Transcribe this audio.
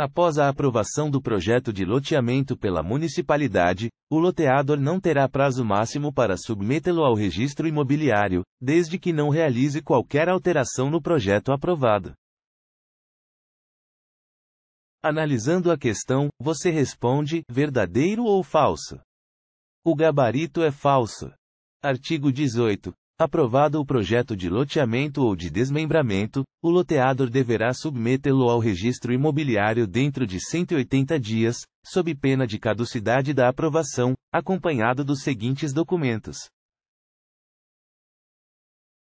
Após a aprovação do projeto de loteamento pela municipalidade, o loteador não terá prazo máximo para submetê-lo ao registro imobiliário, desde que não realize qualquer alteração no projeto aprovado. Analisando a questão, você responde: verdadeiro ou falso? O gabarito é falso. Artigo 18. Aprovado o projeto de loteamento ou de desmembramento, o loteador deverá submetê-lo ao registro imobiliário dentro de 180 dias, sob pena de caducidade da aprovação, acompanhado dos seguintes documentos: